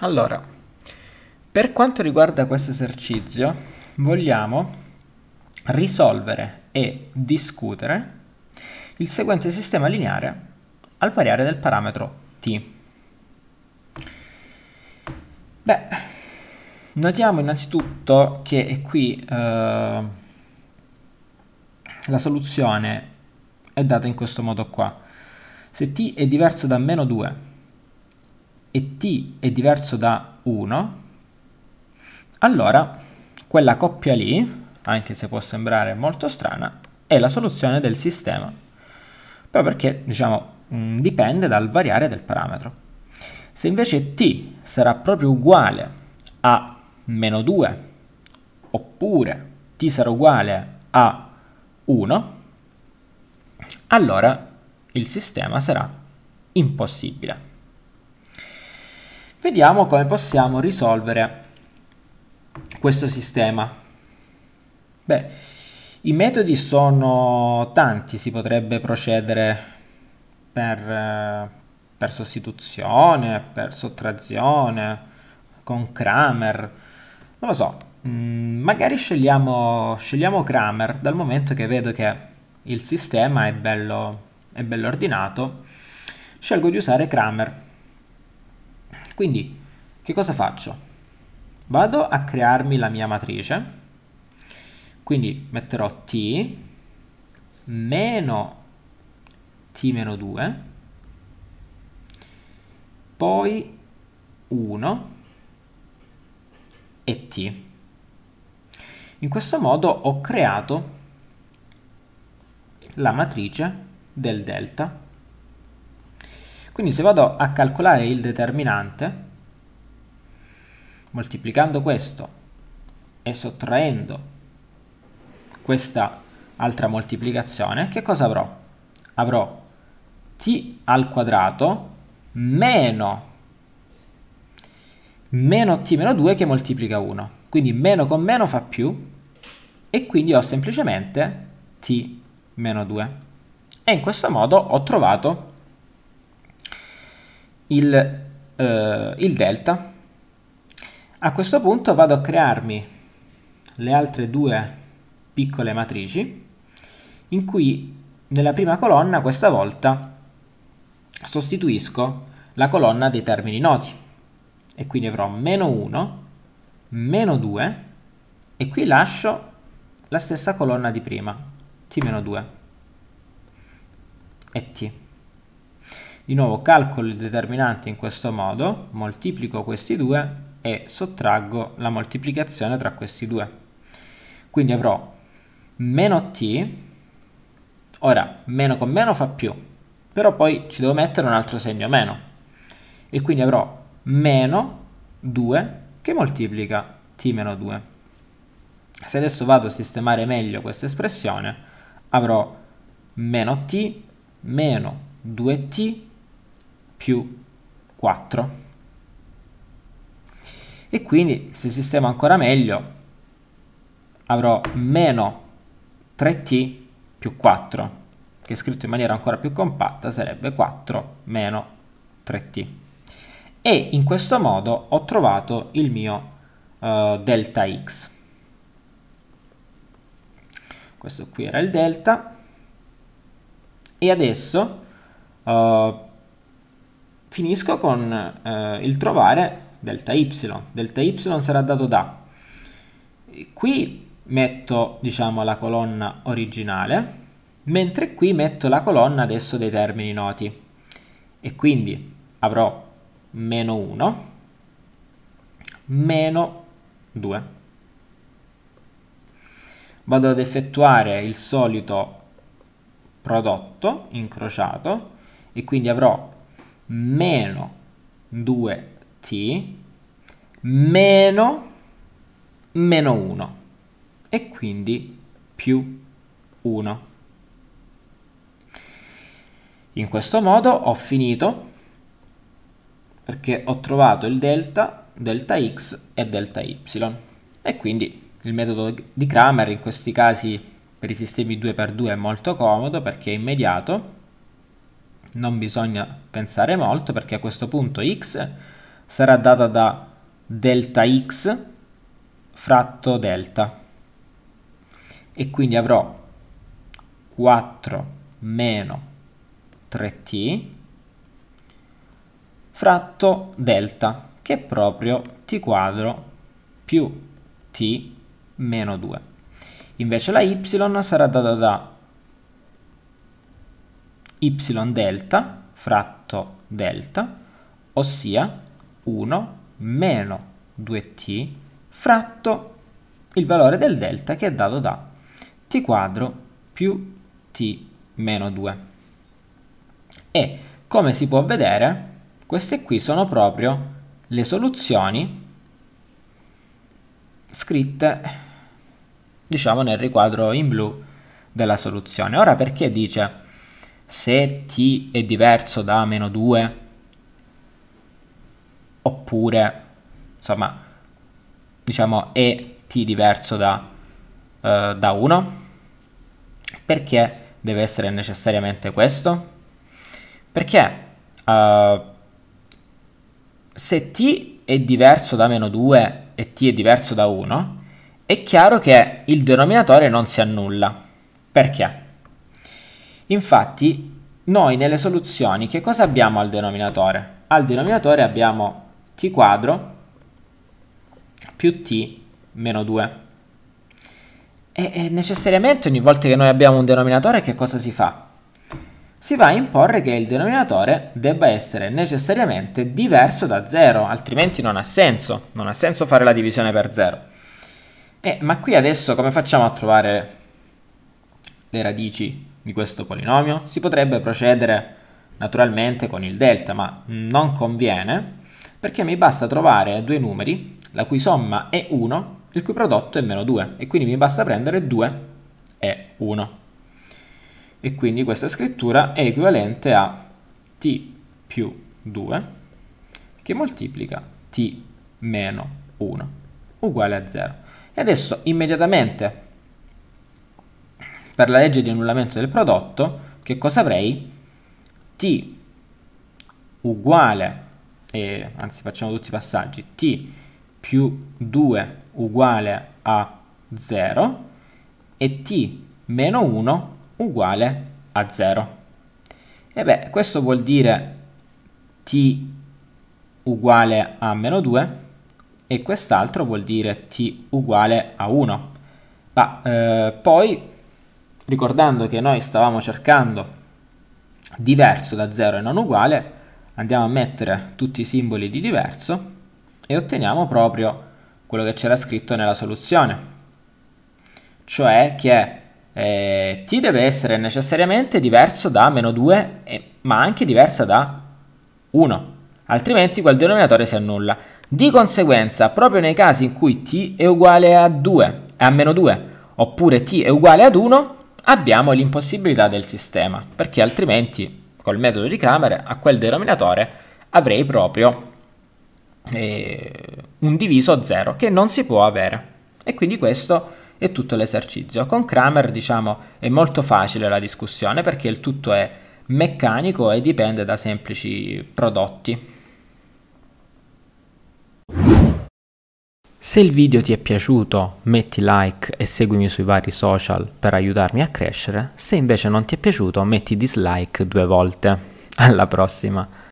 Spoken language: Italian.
Allora, per quanto riguarda questo esercizio, vogliamo risolvere e discutere il seguente sistema lineare al variare del parametro t. Beh, notiamo innanzitutto che qui eh, la soluzione è data in questo modo qua. Se t è diverso da meno 2 e t è diverso da 1, allora quella coppia lì, anche se può sembrare molto strana, è la soluzione del sistema, proprio perché diciamo mm, dipende dal variare del parametro. Se invece t sarà proprio uguale a meno 2 oppure t sarà uguale a 1, allora il sistema sarà impossibile. Vediamo come possiamo risolvere questo sistema. Beh, i metodi sono tanti, si potrebbe procedere per, eh, per sostituzione, per sottrazione, con Kramer, non lo so, mm, magari scegliamo, scegliamo Kramer dal momento che vedo che il sistema è bello, è bello ordinato, scelgo di usare Kramer quindi che cosa faccio? Vado a crearmi la mia matrice, quindi metterò t meno t-2, meno poi 1 e t. In questo modo ho creato la matrice del delta quindi se vado a calcolare il determinante, moltiplicando questo e sottraendo questa altra moltiplicazione, che cosa avrò? Avrò t al quadrato meno meno t meno 2 che moltiplica 1. Quindi meno con meno fa più e quindi ho semplicemente t meno 2. E in questo modo ho trovato il, eh, il delta. A questo punto vado a crearmi le altre due piccole matrici in cui nella prima colonna questa volta sostituisco la colonna dei termini noti e quindi avrò meno 1, meno 2 e qui lascio la stessa colonna di prima t-2 e t. Di nuovo calcolo il determinante in questo modo, moltiplico questi due e sottraggo la moltiplicazione tra questi due. Quindi avrò meno t, ora meno con meno fa più, però poi ci devo mettere un altro segno meno. E quindi avrò meno 2 che moltiplica t meno 2. Se adesso vado a sistemare meglio questa espressione, avrò meno t meno 2t più 4. E quindi se sistemo ancora meglio avrò meno 3t più 4 che scritto in maniera ancora più compatta sarebbe 4 meno 3t e in questo modo ho trovato il mio uh, delta x questo qui era il delta e adesso uh, finisco con eh, il trovare delta y. Delta y sarà dato da... Qui metto, diciamo, la colonna originale, mentre qui metto la colonna adesso dei termini noti. E quindi avrò meno 1, meno 2. Vado ad effettuare il solito prodotto incrociato e quindi avrò meno 2t meno meno 1 e quindi più 1. In questo modo ho finito perché ho trovato il delta, delta x e delta y e quindi il metodo di Kramer in questi casi per i sistemi 2x2 è molto comodo perché è immediato non bisogna pensare molto perché a questo punto x sarà data da delta x fratto delta e quindi avrò 4 meno 3t fratto delta che è proprio t quadro più t meno 2 invece la y sarà data da y delta fratto delta, ossia 1 meno 2t fratto il valore del delta che è dato da t quadro più t meno 2. E come si può vedere, queste qui sono proprio le soluzioni scritte diciamo nel riquadro in blu della soluzione. Ora perché dice se t è diverso da meno 2 oppure insomma diciamo è t diverso da, eh, da 1 perché deve essere necessariamente questo? Perché uh, se t è diverso da meno 2 e t è diverso da 1, è chiaro che il denominatore non si annulla. Perché? Infatti noi nelle soluzioni che cosa abbiamo al denominatore? Al denominatore abbiamo t quadro più t meno 2. E, e, necessariamente ogni volta che noi abbiamo un denominatore che cosa si fa? Si va a imporre che il denominatore debba essere necessariamente diverso da 0, altrimenti non ha senso, non ha senso fare la divisione per 0. Eh, ma qui adesso come facciamo a trovare le radici di questo polinomio? Si potrebbe procedere naturalmente con il delta, ma non conviene perché mi basta trovare due numeri la cui somma è 1, il cui prodotto è meno 2 e quindi mi basta prendere 2 e 1. E quindi questa scrittura è equivalente a t più 2 che moltiplica t meno 1 uguale a 0. E adesso immediatamente per la legge di annullamento del prodotto, che cosa avrei? T uguale, eh, anzi facciamo tutti i passaggi, T più 2 uguale a 0 e T meno 1 uguale a 0. E beh, questo vuol dire T uguale a meno 2 e quest'altro vuol dire T uguale a 1. Ma eh, poi ricordando che noi stavamo cercando diverso da 0 e non uguale, andiamo a mettere tutti i simboli di diverso e otteniamo proprio quello che c'era scritto nella soluzione, cioè che eh, t deve essere necessariamente diverso da meno 2 eh, ma anche diversa da 1 altrimenti quel denominatore si annulla di conseguenza proprio nei casi in cui t è uguale a 2 a meno 2 oppure t è uguale ad 1 abbiamo l'impossibilità del sistema, perché altrimenti col metodo di Kramer a quel denominatore avrei proprio eh, un diviso 0 che non si può avere. E quindi questo è tutto l'esercizio. Con Kramer diciamo è molto facile la discussione perché il tutto è meccanico e dipende da semplici prodotti. Se il video ti è piaciuto metti like e seguimi sui vari social per aiutarmi a crescere, se invece non ti è piaciuto metti dislike due volte. Alla prossima!